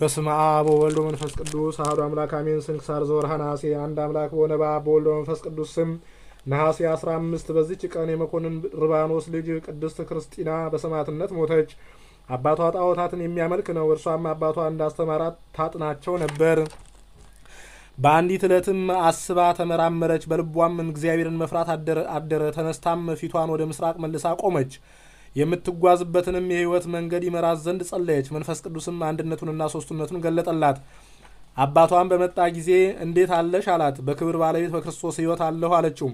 በስመ አብ ወወልድ መንፈስ ቅዱስ አሐዱ አምላክ አሜን። ስንክሳር ዘወርኀ ነሐሴ። አንድ አምላክ በሆነ በአብ በወልድ መንፈስ ቅዱስ ስም ነሐሴ 15 በዚች ቀን የመኮንን ርባኖስ ልጅ ቅድስት ክርስቲና በሰማዕትነት ሞተች። አባቷ ጣዖታትን የሚያመልክ ነው። እርሷም አባቷ እንዳስተማራት ታጥናቸው ነበር። በአንዲት ዕለትም አስባ ተመራመረች። በልቧም እግዚአብሔርን መፍራት አደረ። ተነስታም ፊቷን ወደ ምስራቅ መልሳ ቆመች። የምትጓዝበትንም የህይወት መንገድ ይመራት ዘንድ ጸለየች። መንፈስ ቅዱስም አንድነቱንና ሶስቱነቱን ገለጠላት። አባቷም በመጣ ጊዜ እንዴት አለሽ አላት። በክብር ባለቤት በክርስቶስ ህይወት አለሁ አለችው።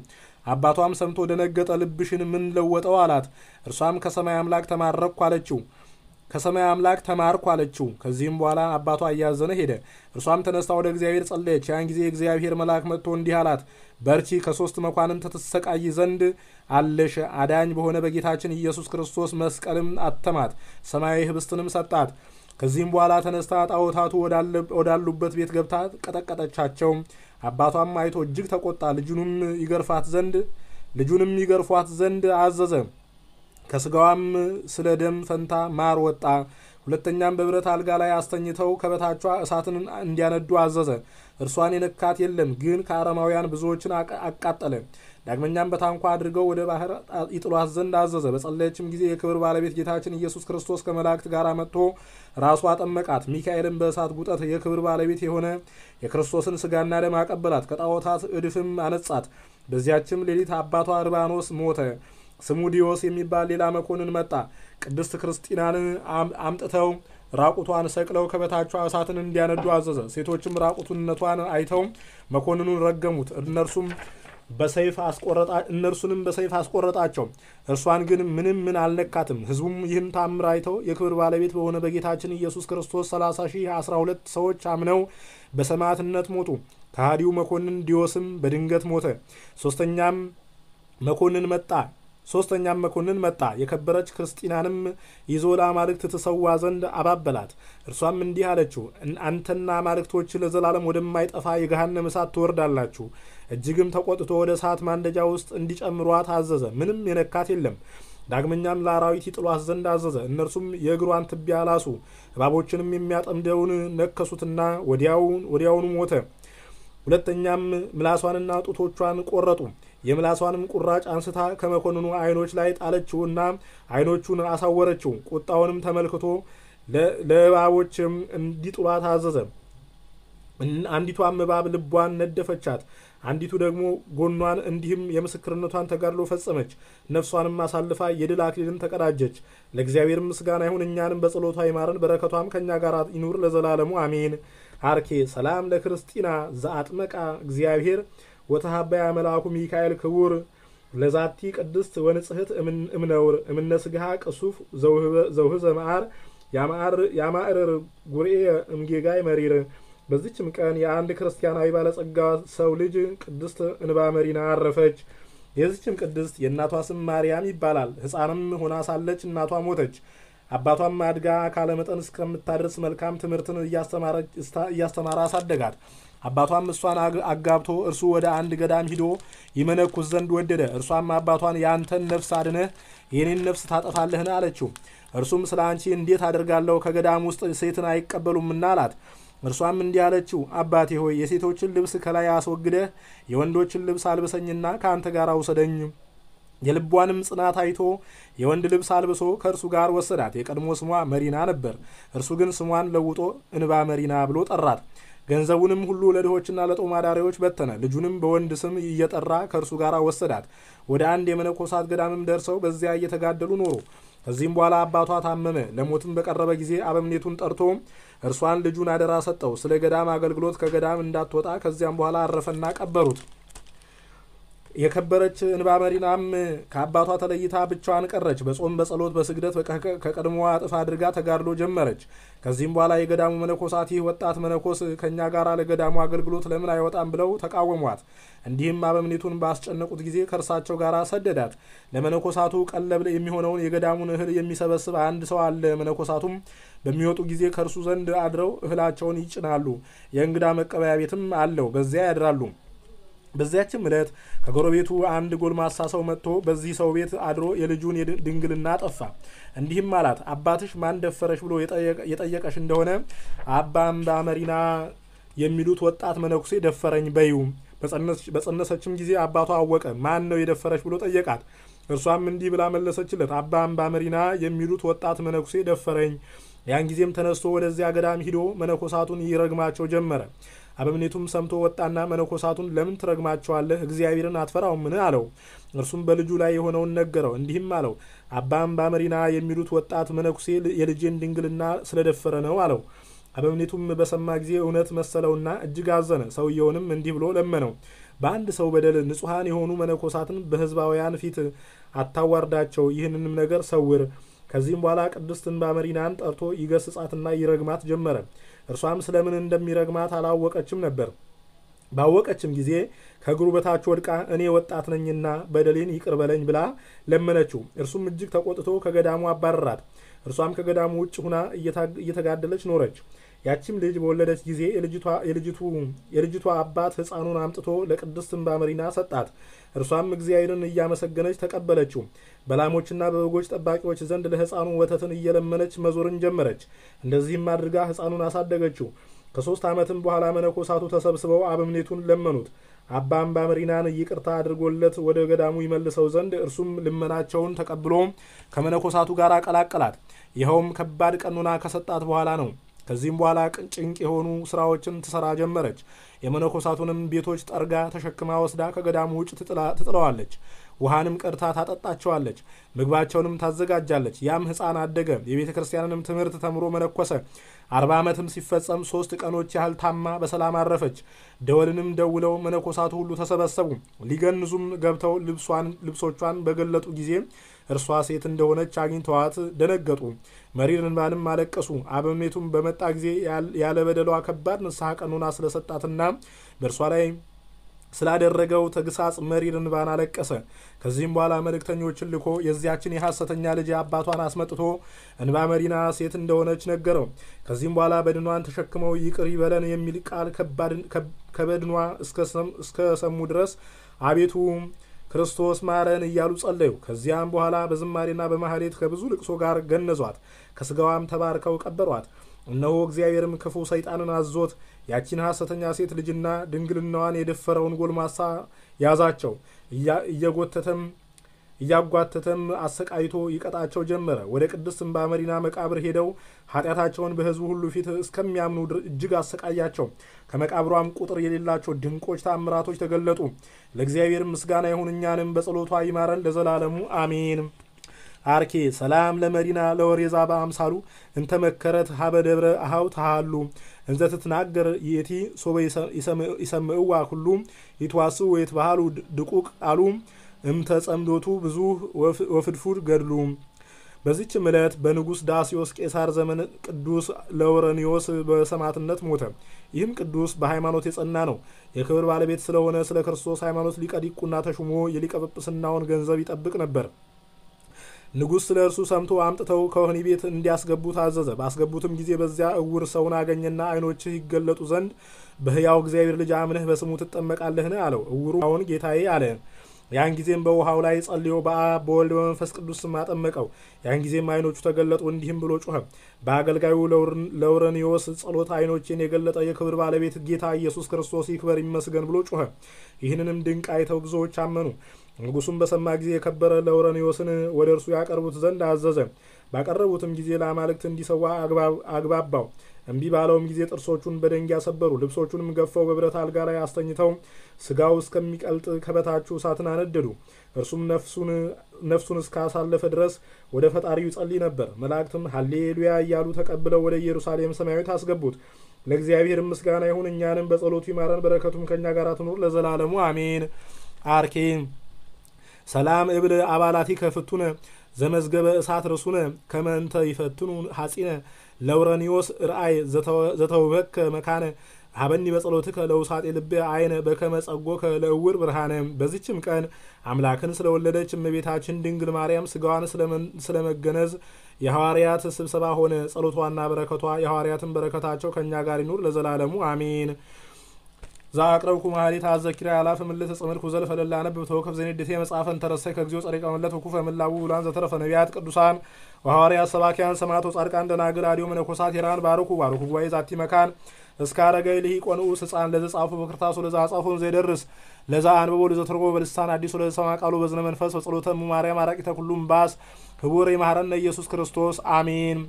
አባቷም ሰምቶ ደነገጠ። ልብሽን ምን ለወጠው አላት። እርሷም ከሰማይ አምላክ ተማረኩ አለችው። ከሰማይ አምላክ ተማርኩ አለችው። ከዚህም በኋላ አባቷ እያዘነ ሄደ። እርሷም ተነስታ ወደ እግዚአብሔር ጸለየች። ያን ጊዜ እግዚአብሔር መልአክ መጥቶ እንዲህ አላት፣ በርቺ፣ ከሶስት መኳንንት ትሰቃይ ዘንድ አለሽ። አዳኝ በሆነ በጌታችን ኢየሱስ ክርስቶስ መስቀልም አተማት፣ ሰማያዊ ህብስትንም ሰጣት። ከዚህም በኋላ ተነስታ ጣዖታቱ ወዳሉበት ቤት ገብታ ቀጠቀጠቻቸው። አባቷም አይቶ እጅግ ተቆጣ። ልጁንም ይገርፋት ዘንድ ልጁንም ይገርፏት ዘንድ አዘዘ። ከስጋዋም ስለ ደም ፈንታ ማር ወጣ። ሁለተኛም በብረት አልጋ ላይ አስተኝተው ከበታቿ እሳትን እንዲያነዱ አዘዘ። እርሷን የነካት የለም፣ ግን ከአረማውያን ብዙዎችን አቃጠለ። ዳግመኛም በታንኳ አድርገው ወደ ባህር ይጥሏት ዘንድ አዘዘ። በጸለየችም ጊዜ የክብር ባለቤት ጌታችን ኢየሱስ ክርስቶስ ከመላእክት ጋር መጥቶ ራሱ አጠመቃት። ሚካኤልም በእሳት ጉጠት የክብር ባለቤት የሆነ የክርስቶስን ስጋና ደም አቀበላት፣ ከጣዖታት እድፍም አነጻት። በዚያችም ሌሊት አባቷ እርባኖስ ሞተ። ስሙ ዲዮስ የሚባል ሌላ መኮንን መጣ። ቅድስት ክርስቲናንን አምጥተው ራቁቷን ሰቅለው ከበታቿ እሳትን እንዲያነዱ አዘዘ። ሴቶችም ራቁትነቷን አይተው መኮንኑን ረገሙት። እነርሱም በሰይፍ አስቆረጣ እነርሱንም በሰይፍ አስቆረጣቸው። እርሷን ግን ምንም ምን አልነካትም። ህዝቡም ይህን ታምር አይተው የክብር ባለቤት በሆነ በጌታችን ኢየሱስ ክርስቶስ 30 ሺህ 12 ሰዎች አምነው በሰማዕትነት ሞቱ። ከሃዲው መኮንን ዲዮስም በድንገት ሞተ። ሶስተኛም መኮንን መጣ። ሶስተኛም መኮንን መጣ። የከበረች ክርስቲናንም ይዞ ለአማልክት ትሰዋ ዘንድ አባበላት። እርሷም እንዲህ አለችው፣ አንተና አማልክቶች ለዘላለም ወደማይጠፋ የገሃነም እሳት ትወርዳላችሁ። እጅግም ተቆጥቶ ወደ እሳት ማንደጃ ውስጥ እንዲጨምሯት አዘዘ። ምንም የነካት የለም። ዳግመኛም ለአራዊት ይጥሏት ዘንድ አዘዘ። እነርሱም የእግሯን ትቢያ ላሱ። እባቦችንም የሚያጠምደውን ነከሱትና ወዲያውኑ ሞተ። ሁለተኛም ምላሷንና ጡቶቿን ቆረጡ። የምላሷንም ቁራጭ አንስታ ከመኮንኑ አይኖች ላይ ጣለችውና አይኖቹን አሳወረችው። ቁጣውንም ተመልክቶ ለእባቦችም እንዲጥሏት አዘዘ። አንዲቷም እባብ ልቧን ነደፈቻት፣ አንዲቱ ደግሞ ጎኗን። እንዲህም የምስክርነቷን ተጋድሎ ፈጸመች፣ ነፍሷንም አሳልፋ የድል አክሊልን ተቀዳጀች። ለእግዚአብሔር ምስጋና ይሁን፣ እኛንም በጸሎቷ ይማረን፣ በረከቷም ከእኛ ጋር ይኑር ለዘላለሙ አሜን። አርኬ ሰላም ለክርስቲና ዘአጥመቃ እግዚአብሔር ወተሃበያ መልአኩ ሚካኤል ክቡር ለዛቲ ቅድስት ወንጽህት እምነውር እምነ ስግሃ ቅሱፍ ዘውህዘ መዓር ያማዕርር ጉርኤ እምጌጋይ መሪር። በዚችም ቀን የአንድ ክርስቲያናዊ ባለጸጋ ሰው ልጅ ቅድስት እንባ መሪና አረፈች። የዚችም ቅድስት የእናቷ ስም ማርያም ይባላል። ሕፃንም ሆና ሳለች እናቷ ሞተች። አባቷም አድጋ ካለመጠን እስከምታደርስ መልካም ትምህርትን እያስተማረ አሳደጋት። አባቷም እሷን አጋብቶ እርሱ ወደ አንድ ገዳም ሂዶ ይመነኩስ ዘንድ ወደደ። እርሷም አባቷን የአንተን ነፍስ አድነህ የኔን ነፍስ ታጠፋለህን? አለችው። እርሱም ስለ አንቺ እንዴት አደርጋለሁ? ከገዳም ውስጥ ሴትን አይቀበሉምና አላት። እርሷም እንዲህ አለችው፣ አባቴ ሆይ የሴቶችን ልብስ ከላይ አስወግደህ የወንዶችን ልብስ አልብሰኝና ከአንተ ጋር አውሰደኝ። የልቧንም ጽናት አይቶ የወንድ ልብስ አልብሶ ከእርሱ ጋር ወሰዳት። የቀድሞ ስሟ መሪና ነበር። እርሱ ግን ስሟን ለውጦ እንባ መሪና ብሎ ጠራት። ገንዘቡንም ሁሉ ለድሆችና ለጦም አዳሪዎች በተነ። ልጁንም በወንድ ስም እየጠራ ከእርሱ ጋር ወሰዳት። ወደ አንድ የመነኮሳት ገዳምም ደርሰው በዚያ እየተጋደሉ ኖሩ። ከዚህም በኋላ አባቷ ታመመ። ለሞትም በቀረበ ጊዜ አበምኔቱን ጠርቶ እርሷን ልጁን አደራ ሰጠው። ስለ ገዳም አገልግሎት ከገዳም እንዳትወጣ ከዚያም በኋላ አረፈና ቀበሩት። የከበረች መሪናም ከአባቷ ተለይታ ብቻዋን ቀረች። በጾም በጸሎት በስግደት ከቀድሞዋ እጥፍ አድርጋ ተጋድሎ ጀመረች። ከዚህም በኋላ የገዳሙ መነኮሳት ይህ ወጣት መነኮስ ከእኛ ጋር ለገዳሙ አገልግሎት ለምን አይወጣም ብለው ተቃወሟት። እንዲህም አበምኔቱን ባስጨነቁት ጊዜ ከእርሳቸው ጋር ሰደዳት። ለመነኮሳቱ ቀለብ የሚሆነውን የገዳሙን እህል የሚሰበስብ አንድ ሰው አለ። መነኮሳቱም በሚወጡ ጊዜ ከእርሱ ዘንድ አድረው እህላቸውን ይጭናሉ። የእንግዳ መቀበያ ቤትም አለው፣ በዚያ ያድራሉ። በዚያችም ዕለት ከጎረቤቱ አንድ ጎልማሳ ሰው መጥቶ በዚህ ሰው ቤት አድሮ የልጁን ድንግልና ጠፋ። እንዲህም አላት፣ አባትሽ ማን ደፈረሽ ብሎ የጠየቀሽ እንደሆነ አባ አምባ መሪና የሚሉት ወጣት መነኩሴ ደፈረኝ በዩ። በጸነሰችም ጊዜ አባቷ አወቀ። ማን ነው የደፈረሽ ብሎ ጠየቃት። እርሷም እንዲህ ብላ መለሰችለት፣ አባ አምባ መሪና የሚሉት ወጣት መነኩሴ ደፈረኝ። ያን ጊዜም ተነስቶ ወደዚያ ገዳም ሂዶ መነኮሳቱን ይረግማቸው ጀመረ። አበምኔቱም ሰምቶ ወጣና መነኮሳቱን ለምን ትረግማቸዋለህ? እግዚአብሔርን አትፈራውምን? አለው። እርሱም በልጁ ላይ የሆነውን ነገረው። እንዲህም አለው፣ አባም ባመሪና የሚሉት ወጣት መነኩሴ የልጄን ድንግልና ስለደፈረ ነው አለው። አበምኔቱም በሰማ ጊዜ እውነት መሰለውና እጅግ አዘነ። ሰውየውንም እንዲህ ብሎ ለመነው፣ በአንድ ሰው በደል ንጹሐን የሆኑ መነኮሳትን በህዝባውያን ፊት አታዋርዳቸው፣ ይህንንም ነገር ሰውር ከዚህም በኋላ ቅድስት እንባመሪናን ጠርቶ ይገስጻትና ይረግማት ጀመረ። እርሷም ስለምን እንደሚረግማት አላወቀችም ነበር። ባወቀችም ጊዜ ከእግሩ በታች ወድቃ እኔ ወጣት ነኝና በደሌን ይቅር በለኝ ብላ ለመነችው። እርሱም እጅግ ተቆጥቶ ከገዳሙ አባረራት። እርሷም ከገዳሙ ውጭ ሁና እየተጋደለች ኖረች። ያቺም ልጅ በወለደች ጊዜ የልጅቷ አባት ሕፃኑን አምጥቶ ለቅድስት እምባመሪና ሰጣት። እርሷም እግዚአብሔርን እያመሰገነች ተቀበለችው። በላሞችና በበጎች ጠባቂዎች ዘንድ ለሕፃኑ ወተትን እየለመነች መዞርን ጀመረች። እንደዚህም አድርጋ ሕፃኑን አሳደገችው። ከሦስት ዓመትም በኋላ መነኮሳቱ ተሰብስበው አበምኔቱን ለመኑት። አባ አምባ መሪናን ይቅርታ አድርጎለት ወደ ገዳሙ ይመልሰው ዘንድ እርሱም ልመናቸውን ተቀብሎ ከመነኮሳቱ ጋር አቀላቀላት። ይኸውም ከባድ ቀኑና ከሰጣት በኋላ ነው። ከዚህም በኋላ ጭንቅ የሆኑ ስራዎችን ትሰራ ጀመረች። የመነኮሳቱንም ቤቶች ጠርጋ ተሸክማ ወስዳ ከገዳሙ ውጭ ትጥለዋለች። ውሃንም ቀድታ ታጠጣቸዋለች፣ ምግባቸውንም ታዘጋጃለች። ያም ሕፃን አደገ፣ የቤተ ክርስቲያንንም ትምህርት ተምሮ መነኮሰ። አርባ ዓመትም ሲፈጸም ሶስት ቀኖች ያህል ታማ በሰላም አረፈች። ደወልንም ደውለው መነኮሳቱ ሁሉ ተሰበሰቡ። ሊገንዙም ገብተው ልብሶቿን በገለጡ ጊዜ እርሷ ሴት እንደሆነች አግኝተዋት ደነገጡ። መሪር እንባንም አለቀሱ። አበምኔቱም በመጣ ጊዜ ያለ በደሏ ከባድ ንስሐ ቀኑና ስለሰጣትና በእርሷ ላይ ስላደረገው ተግሳጽ መሪር እንባን አለቀሰ። ከዚህም በኋላ መልእክተኞችን ልኮ የዚያችን የሐሰተኛ ልጅ አባቷን አስመጥቶ እንባ መሪና ሴት እንደሆነች ነገረው። ከዚህም በኋላ በድኗን ተሸክመው ይቅር ይበለን የሚል ቃል ከበድኗ እስከ ሰሙ ድረስ አቤቱ ክርስቶስ ማረን እያሉ ጸለዩ። ከዚያም በኋላ በዝማሬና በማህሌት ከብዙ ልቅሶ ጋር ገነዟት። ከስጋዋም ተባርከው ቀበሯት። እነሆ እግዚአብሔርም ክፉ ሰይጣንን አዞት ያቺን ሐሰተኛ ሴት ልጅና ድንግልናዋን የደፈረውን ጎልማሳ ያዛቸው። እየጎተተም እያጓተተም አሰቃይቶ ይቀጣቸው ጀመረ። ወደ ቅድስት እምባ መሪና መቃብር ሄደው ኃጢአታቸውን በሕዝቡ ሁሉ ፊት እስከሚያምኑ እጅግ አሰቃያቸው። ከመቃብሯም ቁጥር የሌላቸው ድንቆች ታምራቶች ተገለጡ። ለእግዚአብሔር ምስጋና ይሁን፣ እኛንም በጸሎቷ ይማረን ለዘላለሙ አሜን። አርኬ ሰላም ለመዲና ለወሬዛ በአምሳሉ እንተመከረት ሀበ ደብረ አሃው ተሃሉ እንዘ ትትናገር የቲ ሶበ ይሰምእዋ ሁሉ ይትዋስው ባህሉ ድቁቅ አሉ እምተጸምዶቱ ብዙ ወፍድፉድ ገድሉ በዚች ምለት በንጉሥ ዳስዮስ ቄሳር ዘመን ቅዱስ ለውረኒዮስ በሰማዕትነት ሞተ። ይህም ቅዱስ በሃይማኖት የጸና ነው። የክብር ባለቤት ስለሆነ ስለ ክርስቶስ ሃይማኖት ሊቀ ዲቁና ተሹሞ የሊቀ ጵጵስናውን ገንዘብ ይጠብቅ ነበር። ንጉሥ ስለ እርሱ ሰምቶ አምጥተው ከወህኒ ቤት እንዲያስገቡት አዘዘ። ባስገቡትም ጊዜ በዚያ እውር ሰውን አገኘና ዓይኖችህ ይገለጡ ዘንድ በሕያው እግዚአብሔር ልጅ አምነህ በስሙ ትጠመቃለህን? አለው። እውሩ አሁን ጌታዬ አለ። ያን ጊዜም በውሃው ላይ ጸልዮ በአብ በወልድ በመንፈስ ቅዱስ ስም አጠመቀው። ያን ጊዜም አይኖቹ ተገለጡ፣ እንዲህም ብሎ ጮኸ። በአገልጋዩ ለውረኒዮስ ጸሎት አይኖቼን የገለጠ የክብር ባለቤት ጌታ ኢየሱስ ክርስቶስ ይክበር ይመስገን ብሎ ጮኸ። ይህንንም ድንቅ አይተው ብዙዎች አመኑ። ንጉሱም በሰማ ጊዜ የከበረ ለውረኒዮስን ወደ እርሱ ያቀርቡት ዘንድ አዘዘ። ባቀረቡትም ጊዜ ለአማልክት እንዲሰዋ አግባባው። እምቢ ባለውም ጊዜ ጥርሶቹን በደንጊያ ሰበሩ። ልብሶቹንም ገፈው በብረት አልጋ ላይ አስተኝተው ስጋው እስከሚቀልጥ ከበታችሁ እሳትን አነደዱ። እርሱም ነፍሱን እስካሳለፈ ድረስ ወደ ፈጣሪው ጸልይ ነበር። መላእክትም ሀሌሉያ እያሉ ተቀብለው ወደ ኢየሩሳሌም ሰማያዊት አስገቡት። ለእግዚአብሔር ምስጋና ይሁን፣ እኛንም በጸሎቱ ይማረን፣ በረከቱም ከእኛ ጋር ትኑር ለዘላለሙ አሜን። አርኬ ሰላም እብል አባላት ከፍቱነ ዘመዝገበ እሳት ርሱነ ከመንተ ይፈትኑ ሐጺነ ለውረኒዮስ ርአይ ዘተውበከ መካነ ሀበኒ በጸሎትከ ለውሳጤ ልቤ አይነ በከመ ጸጎከ ለእውር ብርሃነ። በዚችም ቀን አምላክን ስለወለደች እመቤታችን ድንግል ማርያም ስጋዋን ስለመገነዝ የሐዋርያት ስብሰባ ሆነ። ጸሎቷና በረከቷ የሐዋርያትን በረከታቸው ከእኛ ጋር ይኑር ለዘላለሙ አሚን። ዛቅረብኩ ማህሌት አዘኪራ ያላፍ ምልት ጽምልኩ ዘልፈ ለላ ነብብ ተወከፍ ዘኔድቴ መጽሐፈን ተረሳይ ከጊዜው ጸሪቀ መለት ኩፈ ምላው ውላን ዘተረፈ ነቢያት ቅዱሳን ወሐዋርያት ሰባኪያን ሰማዕታት ወጻድቃን ደናግል አዲዮ መነኮሳት ሄራን ባርኩ ባርኩ ጉባኤ ዛቲ መካን እስከ አረጋይ ልሂ ቆንኡ ህፃን ለዘ ጻፉ በክርታሱ ለዛ ጻፉን ዘይደርስ ለዛ አንበቦ ለዘ ተርጎ በልሳን አዲሱ ለዘ ሰማ ቃሉ በዝነ መንፈስ በጸሎተ እሙ ማርያም አራቂተ ኩሉም ባስ ህቡረ ይማረነ ኢየሱስ ክርስቶስ አሜን።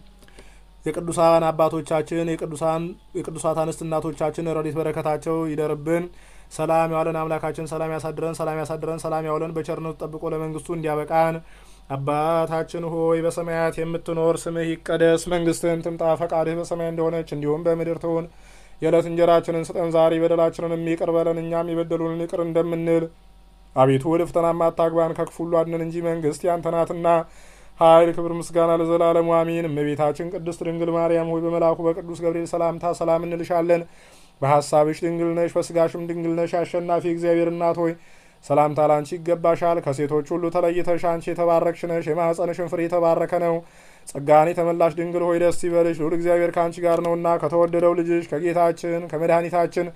የቅዱሳን አባቶቻችን የቅዱሳን የቅዱሳት አንስት እናቶቻችን ረድኤት በረከታቸው ይደርብን። ሰላም ያዋለን አምላካችን ሰላም ያሳድረን፣ ሰላም ያሳድረን፣ ሰላም ያውለን። በቸርነቱ ጠብቆ ለመንግስቱ እንዲያበቃን አባታችን ሆይ በሰማያት የምትኖር ስምህ ይቀደስ፣ መንግስትህን ትምጣ፣ ፈቃድህ በሰማይ እንደሆነች እንዲሁም በምድር ትሁን። የዕለት እንጀራችንን ስጠን ዛሬ፣ በደላችንን ይቅር በለን እኛም የበደሉንን ይቅር እንደምንል። አቤቱ ወደ ፈተና አታግባን፣ ከክፉ ሁሉ አድነን እንጂ መንግስት ያንተ ናትና ኃይል ክብር፣ ምስጋና ለዘላለሙ አሚን። እመቤታችን ቅድስት ድንግል ማርያም ሆይ በመልአኩ በቅዱስ ገብርኤል ሰላምታ ሰላም እንልሻለን። በሀሳብሽ ድንግል ነሽ፣ በስጋሽም ድንግል ነሽ። አሸናፊ እግዚአብሔር እናት ሆይ ሰላምታ ላንቺ ይገባሻል። ከሴቶች ሁሉ ተለይተሽ አንቺ የተባረክሽ ነሽ፣ የማኅፀንሽን ፍሬ የተባረከ ነው። ጸጋን የተመላሽ ድንግል ሆይ ደስ ይበልሽ፣ ልዑል እግዚአብሔር ከአንቺ ጋር ነውና ከተወደደው ልጅሽ ከጌታችን ከመድኃኒታችን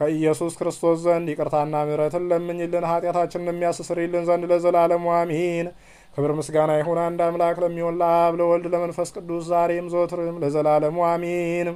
ከኢየሱስ ክርስቶስ ዘንድ ይቅርታና ምሕረትን ለምኝልን ኃጢአታችንን የሚያስስርልን ዘንድ ለዘላለሙ አሚን። ክብር ምስጋና ይሁን አንድ አምላክ ለሚሆን ለአብ ለወልድ ለመንፈስ ቅዱስ ዛሬም ዘወትርም ለዘላለሙ አሚን።